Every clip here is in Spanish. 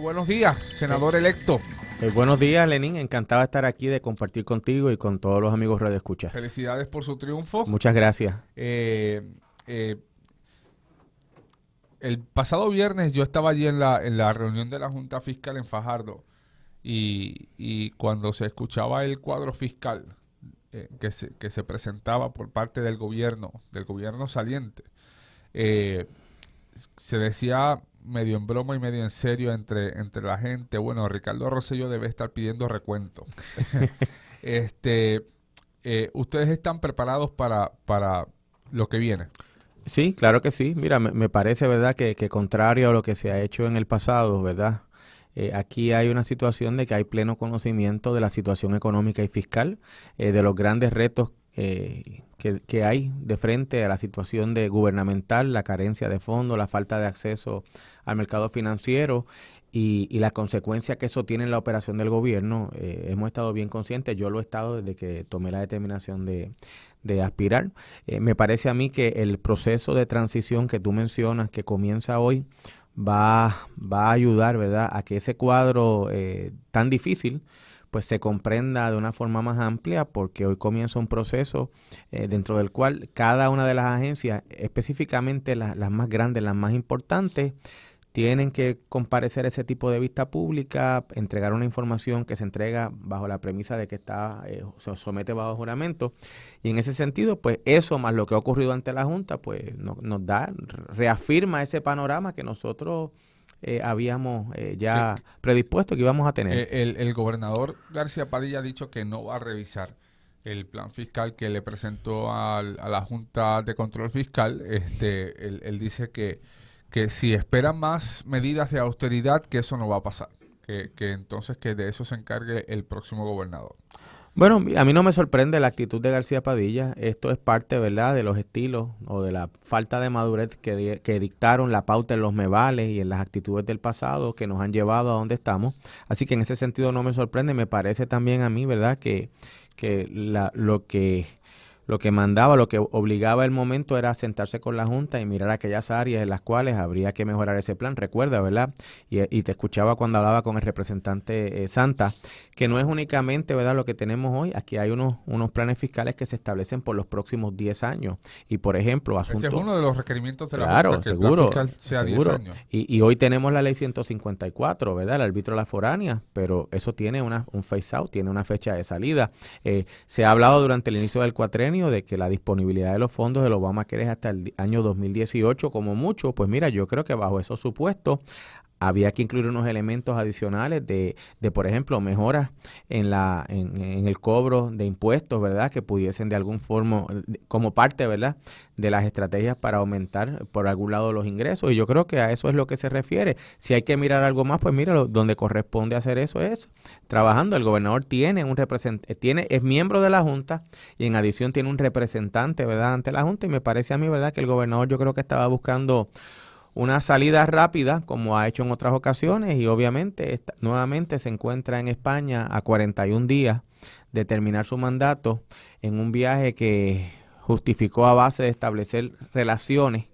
buenos días, senador eh, electo. Eh, buenos días, Lenín. Encantado de estar aquí, de compartir contigo y con todos los amigos Radio Escuchas. Felicidades por su triunfo. Muchas gracias. Eh, el pasado viernes yo estaba allí en la, reunión de la Junta Fiscal en Fajardo y, cuando se escuchaba el cuadro fiscal que, se, que se presentaba por parte del gobierno, del gobierno saliente, se decía medio en broma y medio en serio entre, entre la gente. Bueno, Ricardo Rosselló debe estar pidiendo recuento. este, eh, ¿Ustedes están preparados para, para lo que viene? Sí, claro que sí. Mira, me, parece, ¿verdad?, que, contrario a lo que se ha hecho en el pasado, ¿verdad? Eh, aquí hay una situación de que hay pleno conocimiento de la situación económica y fiscal, eh, de los grandes retos eh, que, hay de frente a la situación de gubernamental, la carencia de fondos, la falta de acceso al mercado financiero y, las consecuencias que eso tiene en la operación del gobierno. Eh, hemos estado bien conscientes, yo lo he estado desde que tomé la determinación de, aspirar. Eh, me parece a mí que el proceso de transición que tú mencionas, que comienza hoy, va, va a ayudar ¿verdad? a que ese cuadro eh, tan difícil pues se comprenda de una forma más amplia porque hoy comienza un proceso eh, dentro del cual cada una de las agencias, específicamente las, las más grandes, las más importantes, tienen que comparecer ese tipo de vista pública, entregar una información que se entrega bajo la premisa de que está eh, se somete bajo juramento. Y en ese sentido, pues eso más lo que ha ocurrido ante la Junta, pues nos da, reafirma ese panorama que nosotros eh, habíamos eh, ya predispuesto que íbamos a tener. Eh, el, gobernador García Padilla ha dicho que no va a revisar el plan fiscal que le presentó a la Junta de Control Fiscal. Este, él, él dice que, que si espera más medidas de austeridad, que eso no va a pasar. Que, que, entonces que de eso se encargue el próximo gobernador. Bueno, a mí no me sorprende la actitud de García Padilla. Esto es parte, ¿verdad?, de los estilos o de la falta de madurez que, dictaron la pauta en los mevales y en las actitudes del pasado que nos han llevado a donde estamos. Así que en ese sentido no me sorprende. Me parece también a mí, ¿verdad?, que, que la, lo que lo que mandaba, lo que obligaba el momento era sentarse con la Junta y mirar aquellas áreas en las cuales habría que mejorar ese plan. Recuerda, ¿verdad? Y, eh, te escuchaba cuando hablaba con el representante eh, Santa, que no es únicamente, ¿verdad?, lo que tenemos hoy. Aquí hay unos, unos planes fiscales que se establecen por los próximos 10 años. Y, por ejemplo, asunto... es uno de los requerimientos de la Junta, que seguro, sea seguro. años. Y, hoy tenemos la ley 154, ¿verdad?, el arbitro de la foránea, pero eso tiene una, un face-out, tiene una fecha de salida. Eh, se ha hablado durante el inicio del cuatrenio de que la disponibilidad de los fondos de Obama que hasta el año 2018 como mucho, pues mira, yo creo que bajo esos supuestos había que incluir unos elementos adicionales de, de por ejemplo, mejoras en, la, en, el cobro de impuestos, ¿verdad? Que pudiesen de algún forma, como parte, ¿verdad? De las estrategias para aumentar por algún lado los ingresos. Y yo creo que a eso es lo que se refiere. Si hay que mirar algo más, pues mira, donde corresponde hacer eso es trabajando. El gobernador tiene un eh, tiene, es miembro de la Junta y en adición tiene un representante, ¿verdad? Ante la Junta y me parece a mí, ¿verdad? Que el gobernador yo creo que estaba buscando una salida rápida, como ha hecho en otras ocasiones, y obviamente nuevamente se encuentra en España a 41 días de terminar su mandato en un viaje que justificó a base de establecer relaciones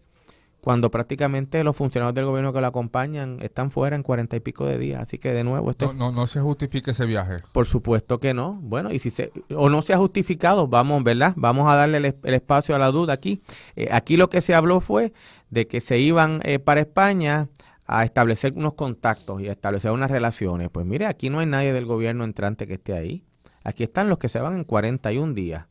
cuando prácticamente los funcionarios del gobierno que lo acompañan están fuera en cuarenta y pico de días. Así que de nuevo, esto no, no, se justifica ese viaje. Por supuesto que no. Bueno, y si se o no se ha justificado, vamos, ¿verdad? Vamos a darle el, espacio a la duda aquí. Eh, aquí lo que se habló fue de que se iban eh, para España a establecer unos contactos y a establecer unas relaciones. Pues mire, aquí no hay nadie del gobierno entrante que esté ahí. Aquí están los que se van en 41 días.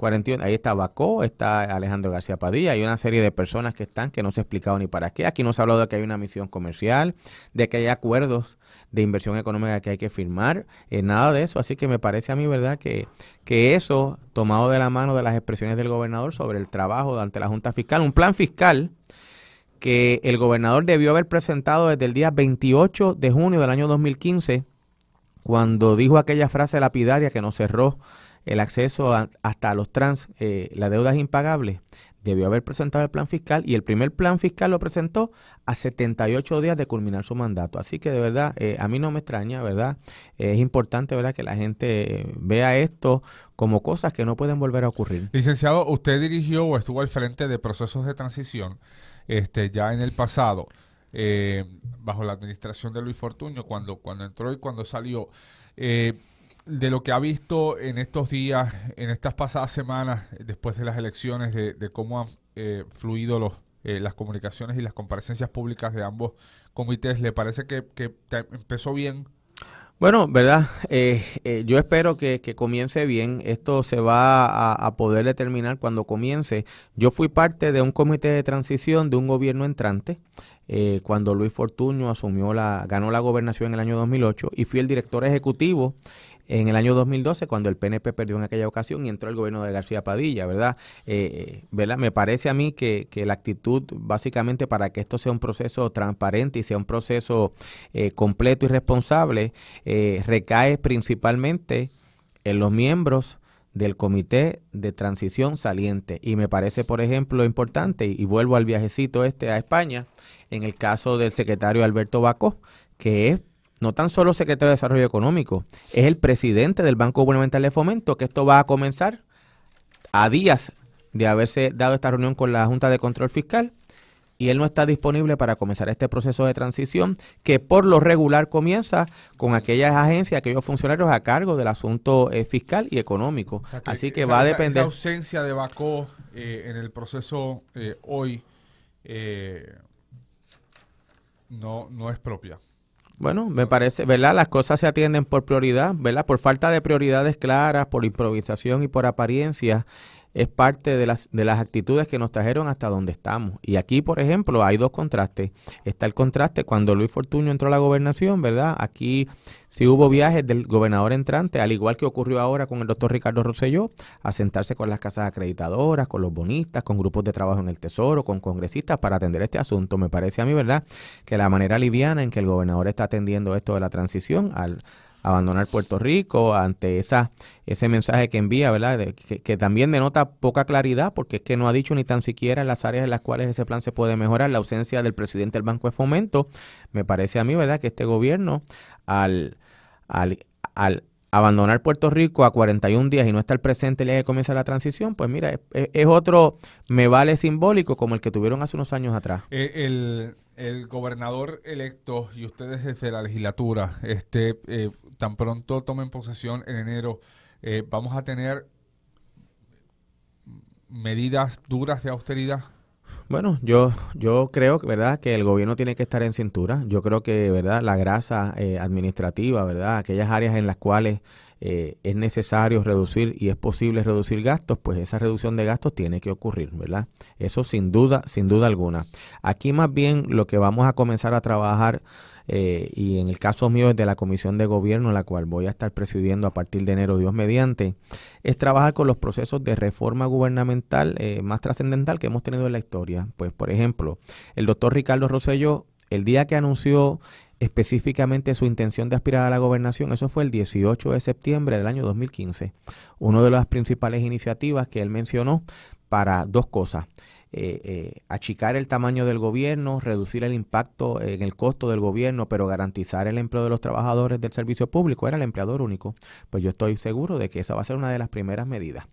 41, ahí está Bacó, está Alejandro García Padilla, hay una serie de personas que están que no se ha explicado ni para qué. Aquí no se ha hablado de que hay una misión comercial, de que hay acuerdos de inversión económica que hay que firmar, eh, nada de eso. Así que me parece a mí, ¿verdad?, que, que eso, tomado de la mano de las expresiones del gobernador sobre el trabajo ante la Junta Fiscal, un plan fiscal que el gobernador debió haber presentado desde el día 28 de junio del año 2015 cuando dijo aquella frase lapidaria que nos cerró el acceso hasta los trans, eh, la deuda es impagable, debió haber presentado el plan fiscal y el primer plan fiscal lo presentó a 78 días de culminar su mandato. Así que de verdad, eh, a mí no me extraña, ¿verdad? Eh, es importante, ¿verdad?, que la gente vea esto como cosas que no pueden volver a ocurrir. Licenciado, usted dirigió o estuvo al frente de procesos de transición este, ya en el pasado. Eh, bajo la administración de Luis Fortuño, cuando, cuando entró y cuando salió. Eh, de lo que ha visto en estos días, en estas pasadas semanas, después de las elecciones, de, cómo han eh, fluido los, las comunicaciones y las comparecencias públicas de ambos comités, ¿le parece que, que empezó bien bueno, ¿verdad? Eh, eh, yo espero que, comience bien. Esto se va a, poder determinar cuando comience. Yo fui parte de un comité de transición de un gobierno entrante eh, cuando Luis Fortuño asumió la, ganó la gobernación en el año 2008 y fui el director ejecutivo en el año 2012, cuando el PNP perdió en aquella ocasión y entró el gobierno de García Padilla, ¿verdad? Eh, eh, me parece a mí que, la actitud, básicamente, para que esto sea un proceso transparente y sea un proceso eh, completo y responsable, recae principalmente en los miembros del Comité de Transición Saliente. Y me parece, por ejemplo, importante, y vuelvo al viajecito este a España, en el caso del secretario Alberto Bacó, que es no tan solo secretario de Desarrollo Económico, es el presidente del Banco Gubernamental de Fomento, que esto va a comenzar a días de haberse dado esta reunión con la Junta de Control Fiscal y él no está disponible para comenzar este proceso de transición que por lo regular comienza con aquellas agencias, aquellos funcionarios a cargo del asunto eh, fiscal y económico. Así que va a depender. La ausencia de Bacó eh, en el proceso eh, hoy no, no es propia. Bueno, me parece, ¿verdad? Las cosas se atienden por prioridad, ¿verdad? Por falta de prioridades claras, por improvisación y por apariencia es parte de las, de las actitudes que nos trajeron hasta donde estamos. Y aquí, por ejemplo, hay dos contrastes. Está el contraste cuando Luis Fortuño entró a la gobernación, ¿verdad? Aquí sí hubo viajes del gobernador entrante, al igual que ocurrió ahora con el doctor Ricardo Rosselló, a sentarse con las casas acreditadoras, con los bonistas, con grupos de trabajo en el Tesoro, con congresistas para atender este asunto. Me parece a mí, ¿verdad?, que la manera liviana en que el gobernador está atendiendo esto de la transición al abandonar Puerto Rico ante esa, ese mensaje que envía, ¿verdad? que, también denota poca claridad porque es que no ha dicho ni tan siquiera las áreas en las cuales ese plan se puede mejorar. La ausencia del presidente del Banco de Fomento, me parece a mí, ¿verdad? Que este gobierno, al, al, al abandonar Puerto Rico a 41 días y no estar presente el día que comienza la transición, pues mira, es, otro me vale simbólico como el que tuvieron hace unos años atrás. Eh, el, gobernador electo y ustedes desde la legislatura, este, eh, tan pronto tomen posesión en enero, eh, vamos a tener medidas duras de austeridad. Bueno, yo, yo creo, ¿verdad?, que el gobierno tiene que estar en cintura. Yo creo que, ¿verdad?, la grasa eh, administrativa, ¿verdad?, aquellas áreas en las cuales eh, es necesario reducir y es posible reducir gastos, pues esa reducción de gastos tiene que ocurrir, ¿verdad? Eso sin duda, sin duda alguna. Aquí más bien lo que vamos a comenzar a trabajar, eh, y en el caso mío es de la Comisión de Gobierno, la cual voy a estar presidiendo a partir de enero, Dios mediante, es trabajar con los procesos de reforma gubernamental eh, más trascendental que hemos tenido en la historia. Pues, por ejemplo, el doctor Ricardo Rosselló, el día que anunció específicamente su intención de aspirar a la gobernación, eso fue el 18 de septiembre del año 2015. Una de las principales iniciativas que él mencionó para dos cosas. Eh, eh, achicar el tamaño del gobierno, reducir el impacto en el costo del gobierno, pero garantizar el empleo de los trabajadores del servicio público, era el empleador único, pues yo estoy seguro de que esa va a ser una de las primeras medidas.